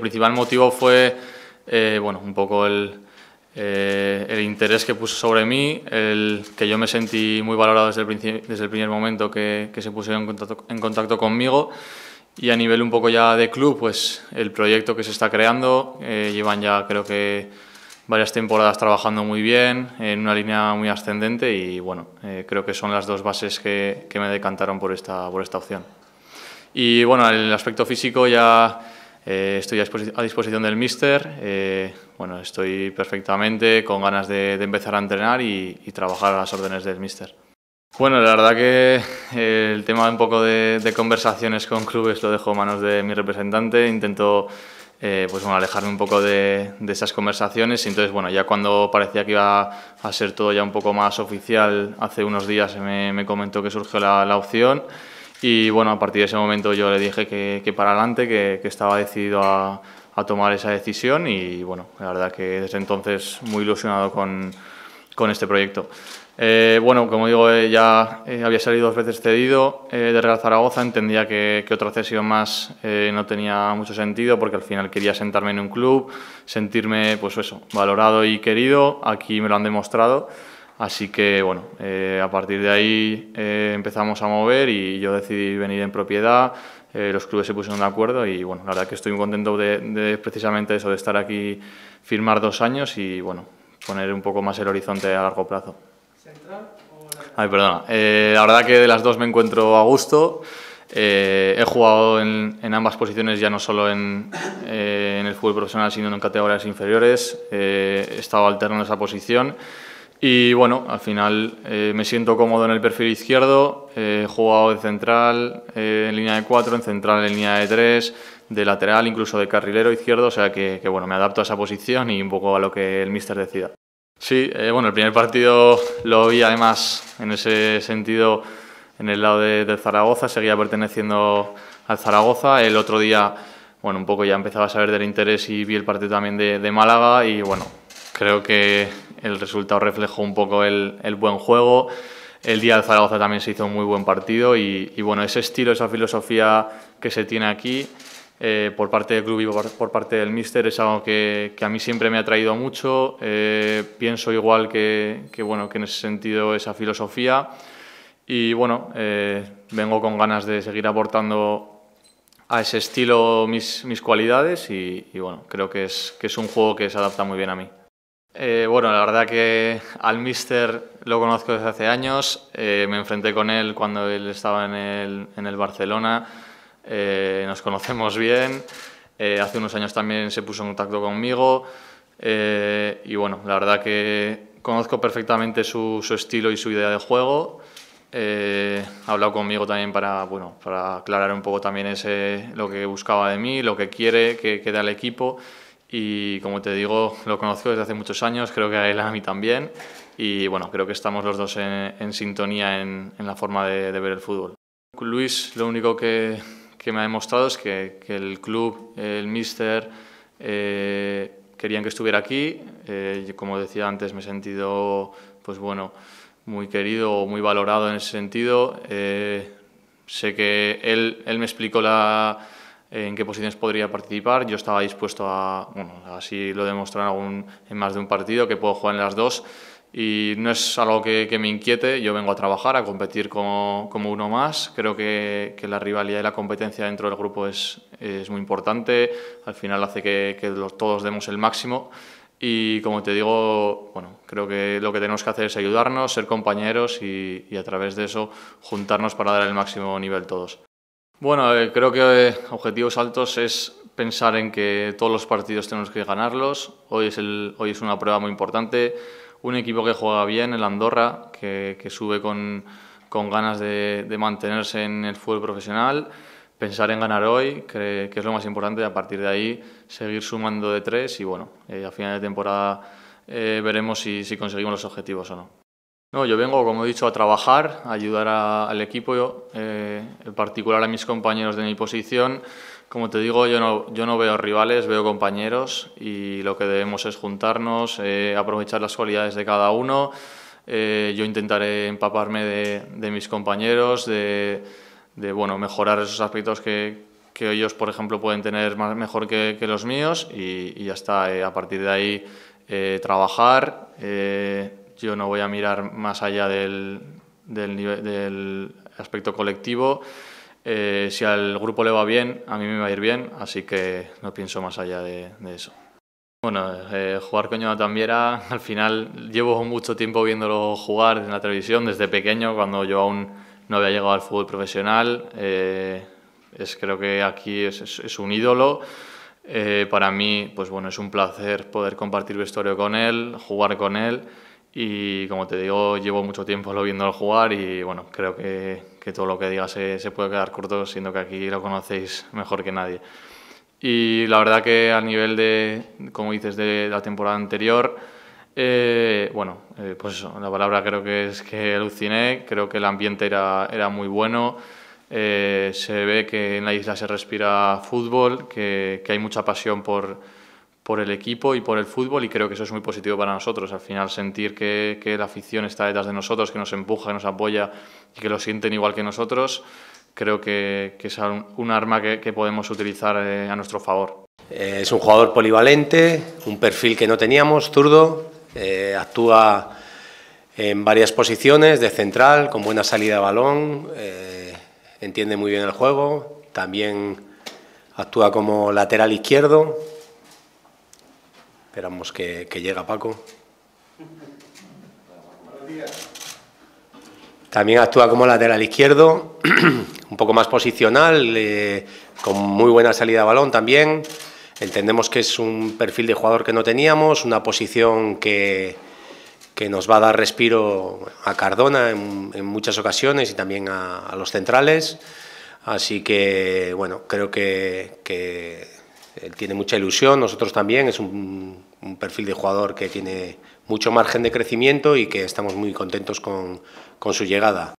El principal motivo fue eh, bueno, un poco eh, el, interés que puso sobre mí, el que yo me sentí muy valorado desde el, desde el primer momento que, se pusieron en contacto, en contacto, conmigo y a nivel un poco ya de club, pues el proyecto que se está creando, eh, llevan ya creo que varias temporadas trabajando muy bien, en una línea muy ascendente y bueno, creo que son las dos bases que, que me decantaron por esta, por esta opción. Y bueno, el aspecto físico ya eh, estoy a disposición del míster, eh, bueno, estoy perfectamente con ganas de, empezar a entrenar y, trabajar a las órdenes del míster. Bueno, la verdad que eh, el tema un poco de, conversaciones con clubes lo dejo a manos de mi representante, intento pues bueno, alejarme un poco de, esas conversaciones y entonces bueno, ya cuando parecía que iba a ser todo ya un poco más oficial, hace unos días me, comentó que surgió la, la opción. Y bueno, a partir de ese momento yo le dije que, que para adelante, que, estaba decidido a, tomar esa decisión y bueno, la verdad que desde entonces muy ilusionado con, con este proyecto. Eh, bueno, como digo, eh, ya eh, había salido dos veces cedido de Real Zaragoza, entendía que, que otra cesión más no tenía mucho sentido porque al final quería sentarme en un club, sentirme, pues eso, valorado y querido, aquí me lo han demostrado. Así que bueno, eh, a partir de ahí eh, empezamos a mover y yo decidí venir en propiedad, eh, los clubes se pusieron de acuerdo y bueno, la verdad que estoy muy contento de, precisamente eso, de estar aquí, firmar dos años y bueno, poner un poco más el horizonte a largo plazo. ¿Central o Ay, perdona. la verdad que de las dos me encuentro a gusto. he jugado en, ambas posiciones, ya no solo en, el fútbol profesional, sino en categorías inferiores. he estado en esa posición. Y bueno, al final eh, me siento cómodo en el perfil izquierdo, eh, he jugado de central, eh, en línea de 4, en central en línea de 3, de lateral, incluso de carrilero izquierdo, o sea que, bueno, me adapto a esa posición y un poco a lo que el mister decida. Sí, bueno, el primer partido lo vi además en ese sentido en el lado de, Zaragoza, seguía perteneciendo al Zaragoza, el otro día, bueno, un poco ya empezaba a saber del interés y vi el partido también de Málaga y bueno, Creo que el resultado reflejó un poco el, buen juego. El día de Zaragoza también se hizo un muy buen partido y, bueno, ese estilo, esa filosofía que se tiene aquí eh, por parte del club y por, parte del míster es algo que, a mí siempre me ha traído mucho. Eh, pienso igual que, bueno, que en ese sentido esa filosofía y bueno, eh, vengo con ganas de seguir aportando a ese estilo mis, mis cualidades y, y, bueno, creo que es, que es un juego que se adapta muy bien a mí. Eh, bueno, la verdad que al Mister lo conozco desde hace años. Eh, me enfrenté con él cuando él estaba en el, Barcelona. Eh, nos conocemos bien. hace unos años también se puso en contacto conmigo. y bueno, la verdad que conozco perfectamente su, estilo y su idea de juego. ha hablado conmigo también para, aclarar un poco también lo que buscaba de mí, lo que quiere que quede al equipo y como te digo, lo conozco desde hace muchos años, creo que a él a mí también y bueno, creo que estamos los dos en, sintonía en, la forma de, ver el fútbol. Luis lo único que, me ha demostrado es que, el club, el míster, eh, querían que estuviera aquí, eh, como decía antes me he sentido pues bueno, muy querido o muy valorado en ese sentido. Eh, sé que él, él me explicó la en qué posiciones podría participar. Yo estaba dispuesto a, bueno, así lo demostraron en, algún, en más de un partido, que puedo jugar en las dos y no es algo que, me inquiete. Yo vengo a trabajar, a competir como, como uno más. Creo que, que, la rivalidad y la competencia dentro del grupo es, es muy importante. Al final hace que, que todos demos el máximo. Y como te digo, bueno, creo que lo que tenemos que hacer es ayudarnos, ser compañeros y a través de eso juntarnos para dar el máximo nivel todos. Bueno, eh, creo que eh, objetivos altos es pensar en que todos los partidos tenemos que ganarlos. Hoy es, el, hoy es una prueba muy importante. Un equipo que juega bien, el Andorra, que, sube con, ganas de, mantenerse en el fútbol profesional. Pensar en ganar hoy, que, es lo más importante, y a partir de ahí seguir sumando de tres y bueno, eh, a final de temporada veremos si, si conseguimos los objetivos o no. No, yo vengo, como he dicho, a trabajar, a ayudar al equipo, eh, en particular a mis compañeros de mi posición. Como te digo, yo no, veo rivales, veo compañeros y lo que debemos es juntarnos, eh, aprovechar las cualidades de cada uno. Eh, yo intentaré empaparme de, mis compañeros, de, bueno, mejorar esos aspectos que, ellos, por ejemplo, pueden tener más, mejor que, los míos y, y ya está. a partir de ahí, trabajar yo no voy a mirar más allá del, del, aspecto colectivo. Eh, si al grupo le va bien, a mí me va a ir bien, así que no pienso más allá de, eso. Bueno, eh, jugar con Jonathan Viera, al final llevo mucho tiempo viéndolo jugar en la televisión desde pequeño, cuando yo aún no había llegado al fútbol profesional. Eh, es, creo que aquí es, es, un ídolo. para mí, pues bueno, es un placer poder compartir vestuario con él, jugar con él. Y como te digo, llevo mucho tiempo lo viendo jugar y bueno, creo que, que todo lo que diga se, se, puede quedar corto, siendo que aquí lo conocéis mejor que nadie. Y la verdad que a nivel de, como dices, de la temporada anterior, eh, bueno, eh, pues eso, la palabra creo que es que aluciné, creo que el ambiente era, era muy bueno, eh, se ve que en la isla se respira fútbol, que, que hay mucha pasión por por el equipo y por el fútbol y creo que eso es muy positivo para nosotros. Al final sentir que, la afición está detrás de nosotros, que nos empuja, que nos apoya y que lo sienten igual que nosotros, creo que, es un arma que, podemos utilizar eh, a nuestro favor. Eh, es un jugador polivalente, un perfil que no teníamos, zurdo, eh, actúa en varias posiciones, de central, con buena salida de balón, entiende muy bien el juego, también actúa como lateral izquierdo, Esperamos que, que llegue Paco. También actúa como lateral izquierdo, un poco más posicional, eh, con muy buena salida de balón también. Entendemos que es un perfil de jugador que no teníamos, una posición que, nos va a dar respiro a Cardona en, muchas ocasiones y también a, los centrales. Así que, bueno, creo que, que él tiene mucha ilusión, nosotros también. Es un, perfil de jugador que tiene mucho margen de crecimiento y que estamos muy contentos con su llegada.